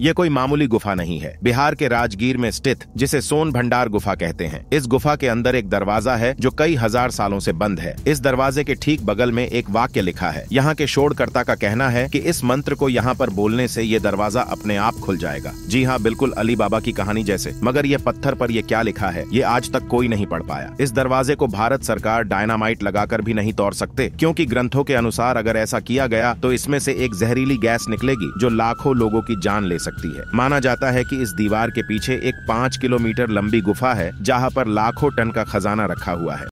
ये कोई मामूली गुफा नहीं है बिहार के राजगीर में स्थित जिसे सोन भंडार गुफा कहते हैं इस गुफा के अंदर एक दरवाजा है जो कई हजार सालों से बंद है इस दरवाजे के ठीक बगल में एक वाक्य लिखा है यहाँ के शोधकर्ता का कहना है कि इस मंत्र को यहाँ पर बोलने से ये दरवाजा अपने आप खुल जाएगा जी हाँ बिल्कुल अली बाबा की कहानी जैसे मगर ये पत्थर पर ये क्या लिखा है ये आज तक कोई नहीं पढ़ पाया इस दरवाजे को भारत सरकार डायनामाइट लगाकर भी नहीं तोड़ सकते क्यूँकी ग्रंथों के अनुसार अगर ऐसा किया गया तो इसमें से एक जहरीली गैस निकलेगी जो लाखों लोगों की जान ले सकती है माना जाता है कि इस दीवार के पीछे एक पाँच किलोमीटर लंबी गुफा है जहाँ पर लाखों टन का खजाना रखा हुआ है